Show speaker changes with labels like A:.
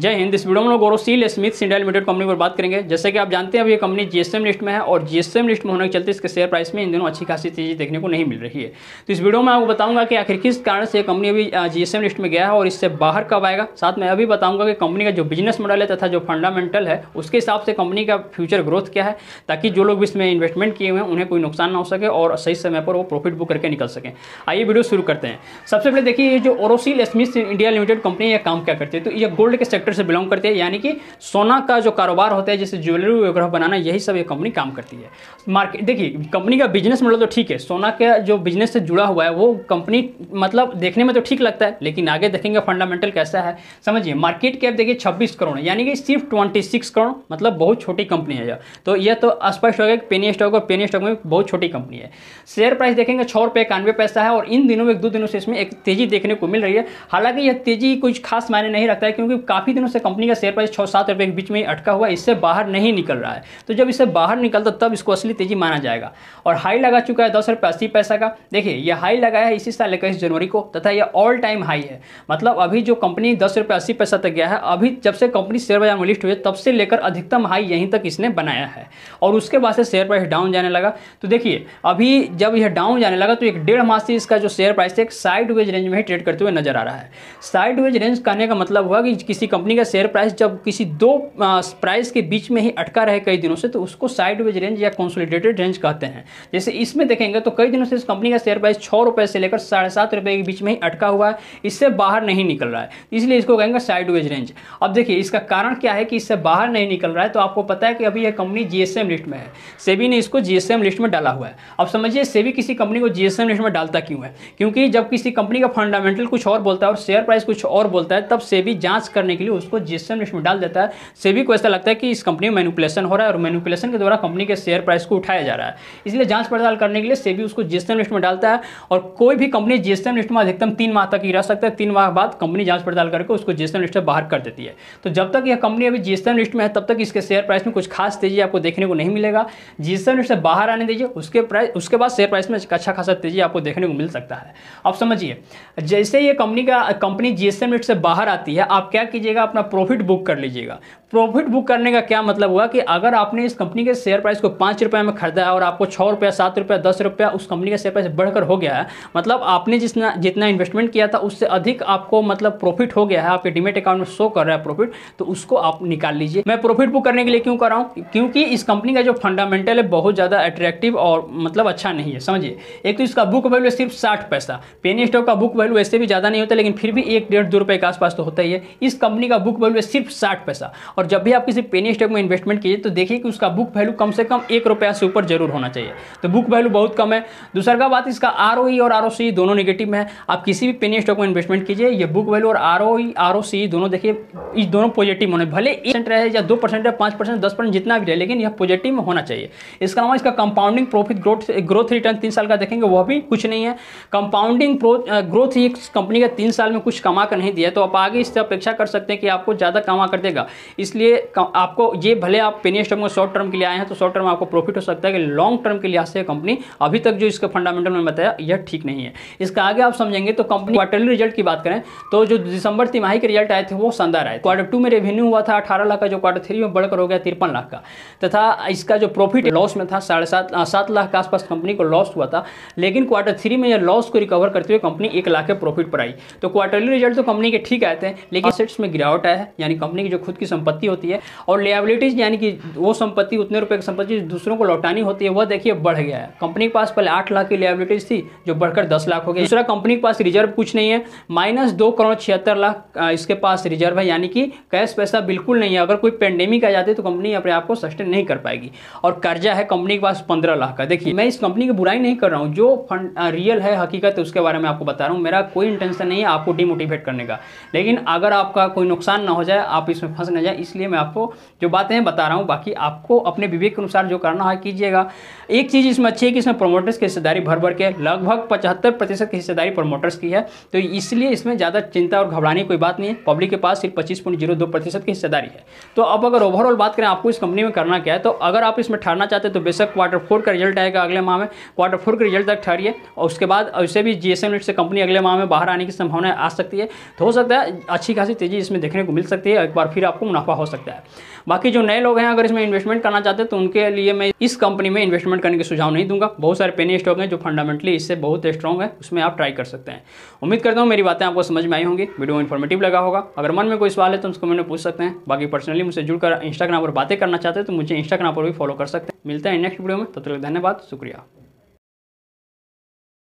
A: जय हिंद इस वीडियो में लोग गौरवशील स्मिथ इंडिया लिमिटेड कंपनी पर बात करेंगे जैसे कि आप जानते हैं अब ये कंपनी जीएसएम लिस्ट में है और जीएसएम लिस्ट में होने के चलते इसके शेयर प्राइस में इन दिनों अच्छी खासी तेजी देखने को नहीं मिल रही है तो इस वीडियो में आपको बताऊंगा कि आखिर किस कारण से कंपनी अभी जीएसएम लिस्ट में गया है और इससे बाहर कब आएगा साथ में अभी बताऊंगा कि कंपनी का जो बिजनेस मॉडल है तथा जो फंडामेंटल है उसके हिसाब से कंपनी का फ्यूचर ग्रोथ क्या है ताकि जो लोग भी इसमें इन्वेस्टमेंट किए हुए हैं उन्हें कोई नुकसान ना हो सके और सही समय पर वो प्रॉफिट बुक करके निकल सकें आइए वीडियो शुरू करते हैं सबसे पहले देखिए ये जो Orosil Smith India limited company यह काम क्या करती है तो ये गोल्ड के सेक्टर सेक्टर से बिलोंग करती है यानी कि सोना का जो कारोबार होता है जैसे ज्वेलरी वगैरह बनाना यही सब ये कंपनी काम करती है मार्केट देखिए कंपनी का बिजनेस मॉडल तो ठीक है सोना का जो बिजनेस से जुड़ा हुआ है वो कंपनी मतलब देखने में तो ठीक लगता है लेकिन आगे देखेंगे फंडामेंटल कैसा है समझिए मार्केट कैप देखिए छब्बीस करोड़ यानी कि सिर्फ ट्वेंटी सिक्स करोड़ मतलब बहुत छोटी कंपनी है यह तो यह तो स्पष्ट हो गया कि पेनी स्टॉक और पेनी स्टॉक में बहुत छोटी कंपनी है शेयर प्राइस देखेंगे छः रुपये इक्यानवे पैसा है और इन दिनों में एक दो दिनों से इसमें एक तेजी देखने को मिल रही है हालांकि यह तेजी कुछ खास मायने नहीं रखता है क्योंकि काफ़ी काफ़ी दिनों से कंपनी का शेयर प्राइस छः सात रुपये के बीच में अटका हुआ इससे बाहर नहीं निकल रहा है तो जब इससे बाहर निकलता तब इसको असली तेजी माना जाएगा और हाई लगा चुका है दस रुपये अस्सी पैसा का देखिए यह हाई लगाया है इसी साल इक्कीस जनवरी को तथा यह ऑल टाइम हाई है मतलब अभी जो कंपनी दस रुपये अस्सी पैसा तक गया है अभी जब से कंपनी शेयर बाजार में लिस्ट हुई तब से लेकर अधिकतम हाई यहीं तक इसने बनाया है और उसके बाद से शेयर प्राइस डाउन जाने लगा तो देखिए अभी जब यह डाउन जाने लगा तो एक डेढ़ मास से इसका जो शेयर प्राइस है साइड वेज रेंज में ही ट्रेड करते हुए नजर आ रहा है साइड वेज रेंज कहने का मतलब हुआ कि किसी कंपनी का शेयर प्राइस जब किसी दो प्राइस के बीच में ही अटका रहे कई दिनों से तो उसको साइडवेज रेंज या कंसोलिडेटेड रेंज कहते हैं जैसे इसमें देखेंगे तो कई दिनों से इस कंपनी का शेयर प्राइस छः रुपये से लेकर साढ़े सात रुपये के बीच में ही अटका हुआ है इससे बाहर नहीं निकल रहा है इसलिए इसको कहेंगे साइडवेज रेंज अब देखिए इसका कारण क्या है कि इससे बाहर नहीं निकल रहा है तो आपको पता है कि अभी यह कंपनी जीएसएम लिस्ट में है सेबी ने इसको जीएसएम लिस्ट में डाला हुआ है अब समझिए सेबी किसी कंपनी को जीएसएम लिस्ट में डालता क्यों है क्योंकि जब किसी कंपनी का फंडामेंटल कुछ और बोलता है और शेयर प्राइस कुछ और बोलता है तब सेबी जांच करने के लिए वैल्यू उसको जीएसएम लिस्ट में डाल देता है सेबी को ऐसा लगता है कि इस कंपनी में मैनुपुलेशन हो रहा है और मैनुपुलेशन के द्वारा कंपनी के शेयर प्राइस को उठाया जा रहा है इसलिए जांच पड़ताल करने के लिए सेबी उसको जीएसएम लिस्ट में डालता है और कोई भी कंपनी जीएसएम लिस्ट में अधिकतम तीन माह तक ही रह सकता है तीन माह बाद कंपनी जांच पड़ताल करके उसको जीएसएम लिस्ट से बाहर कर देती है तो जब तक यह कंपनी अभी जीएसएम लिस्ट में है तब तक इसके शेयर प्राइस में कुछ खास तेजी आपको देखने को नहीं मिलेगा जीएसएम लिस्ट से बाहर आने दीजिए उसके प्राइस उसके बाद शेयर प्राइस में अच्छा खासा तेजी आपको देखने को मिल सकता है अब समझिए जैसे ये कंपनी का कंपनी जीएसएम लिस्ट से बाहर आती है आप क्या कीजिएगा लीजिएगा अपना प्रॉफिट बुक कर लीजिएगा प्रॉफिट बुक करने का क्या मतलब हुआ कि अगर आपने इस कंपनी के शेयर प्राइस को पाँच रुपये में खरीदा है और आपको छः रुपया सात रुपया दस रुपया उस कंपनी का शेयर प्राइस बढ़कर हो गया है मतलब आपने जितना जितना इन्वेस्टमेंट किया था उससे अधिक आपको मतलब प्रॉफिट हो गया है आपके डिमेट अकाउंट में शो कर रहा है प्रॉफिट तो उसको आप निकाल लीजिए मैं प्रॉफिट बुक करने के लिए क्यों कर रहा हूँ क्योंकि इस कंपनी का जो फंडामेंटल है बहुत ज़्यादा अट्रैक्टिव और मतलब अच्छा नहीं है समझिए एक तो इसका बुक वैल्यू सिर्फ साठ पैसा पेनी स्टॉक का बुक वैल्यू ऐसे भी ज़्यादा नहीं होता लेकिन फिर भी एक डेढ़ दो रुपये के आसपास तो होता ही है इस कंपनी का बुक वैल्यू है सिर्फ साठ पैसा और जब भी आप किसी पेनी स्टॉक में इन्वेस्टमेंट कीजिए तो देखिए कि उसका बुक वैल्यू कम से कम एक रुपया से ऊपर जरूर होना चाहिए तो बुक वैल्यू बहुत कम है दूसरा का बात इसका आर और आर दोनों निगेटिव है आप किसी भी पेनी स्टॉक में इन्वेस्टमेंट कीजिए यह बुक वैल्यू और आर ओ दोनों देखिए इस दोनों पॉजिटिव होने भले एक परसेंट रहे या दो परसेंट रहे पाँच परसेंट दस परसेंट जितना भी रहे लेकिन यह पॉजिटिव में होना चाहिए इसके अलावा इसका compounding profit growth growth return तीन साल का देखेंगे वह भी कुछ नहीं है कंपाउंडिंग ग्रोथ ही कंपनी का तीन साल में कुछ कमा कर नहीं दिया तो आप आगे इससे अपेक्षा कर सकते हैं कि आपको ज़्यादा कमा कर देगा इसलिए आपको ये भले आप पेनी स्टॉक में शॉर्ट टर्म के लिए आए हैं तो शॉर्ट टर्म आपको प्रॉफिट हो सकता है कि लॉन्ग टर्म के लिहाज से कंपनी अभी तक जो इसके फंडामेंटल में बताया यह ठीक नहीं है इसका आगे आप समझेंगे तो कंपनी क्वार्टरली रिजल्ट की बात करें तो जो दिसंबर तिमाही के रिजल्ट आए थे वो शानदार आए क्वार्टर टू में रेवेन्यू हुआ था अठारह लाख का जो क्वार्टर थ्री में बढ़कर हो गया तिरपन लाख का तथा इसका जो प्रॉफिट लॉस में था साढ़े सात सात लाख के आसपास कंपनी को लॉस हुआ था लेकिन क्वार्टर थ्री में यह लॉस को रिकवर करते हुए कंपनी एक लाख के प्रॉफिट पर आई तो क्वार्टरली रिजल्ट तो कंपनी के ठीक आए थे लेकिन सेट्स में गिरावट गिरावट आया है यानी कंपनी की जो खुद की संपत्ति होती है और लेबिलिटीज़ यानी कि वो संपत्ति उतने रुपए की संपत्ति दूसरों को लौटानी होती है वह देखिए बढ़ गया है कंपनी के पास पहले आठ लाख की लेबिलिटीज़ थी जो बढ़कर दस लाख हो गई दूसरा कंपनी के पास रिजर्व कुछ नहीं है माइनस दो करोड़ छिहत्तर लाख इसके पास रिजर्व है यानी कि कैश पैसा बिल्कुल नहीं है अगर कोई पेंडेमिक आ जाती तो कंपनी अपने आप को सस्टेन नहीं कर पाएगी और कर्जा है कंपनी के पास पंद्रह लाख का देखिए मैं इस कंपनी की बुराई नहीं कर रहा हूँ जो फंड रियल है हकीकत उसके बारे में आपको बता रहा हूँ मेरा कोई इंटेंशन नहीं है आपको डिमोटिवेट करने का लेकिन अगर आपका कोई नुकसान ना हो जाए आप इसमें फंस ना जाए इसलिए मैं आपको जो बातें बता रहा हूँ बाकी आपको अपने विवेक के अनुसार जो करना है कीजिएगा एक चीज़ इसमें अच्छी है कि इसमें प्रोमोटर्स की हिस्सेदारी भर भर के लगभग पचहत्तर प्रतिशत की हिस्सेदारी प्रोमोटर्स की है तो इसलिए इसमें ज़्यादा चिंता और घबराने कोई बात नहीं है पब्लिक के पास सिर्फ पच्चीस पॉइंट जीरो दो प्रतिशत की हिस्सेदारी है तो अब अगर ओवरऑल बात करें आपको इस कंपनी में करना क्या है तो अगर आप इसमें ठहरना चाहते हैं तो बेशक क्वार्टर फोर का रिजल्ट आएगा अगले माह में क्वार्टर फोर के रिजल्ट तक ठहरिए और उसके बाद उससे भी जीएसएम से कंपनी अगले माह में बाहर आने की संभावना आ सकती है तो हो सकता है अच्छी खासी तेजी इसमें में देखने को मिल सकती है एक बार फिर आपको मुनाफा हो सकता है बाकी जो नए लोग हैं अगर इसमें इन्वेस्टमेंट करना चाहते हैं तो उनके लिए मैं इस कंपनी में इन्वेस्टमेंट करने के सुझाव नहीं दूंगा बहुत सारे पेनी स्टॉक हैं जो फंडामेंटली इससे बहुत स्ट्रॉग है उसमें आप ट्राई कर सकते हैं उम्मीद करता हूँ मेरी बातें आपको समझ में आई होंगी वीडियो इन्फॉर्मेटिव लगा होगा अगर मन में कोई सवाल है तो उसको मैंने पूछ सकते हैं बाकी पर्सनली मुझसे जुड़कर इंस्टाग्राम पर बातें करना चाहते हैं तो मुझे इंस्टाग्राम पर भी फॉलो कर सकते हैं मिलते हैं नेक्स्ट वीडियो में तब तक धन्यवाद शुक्रिया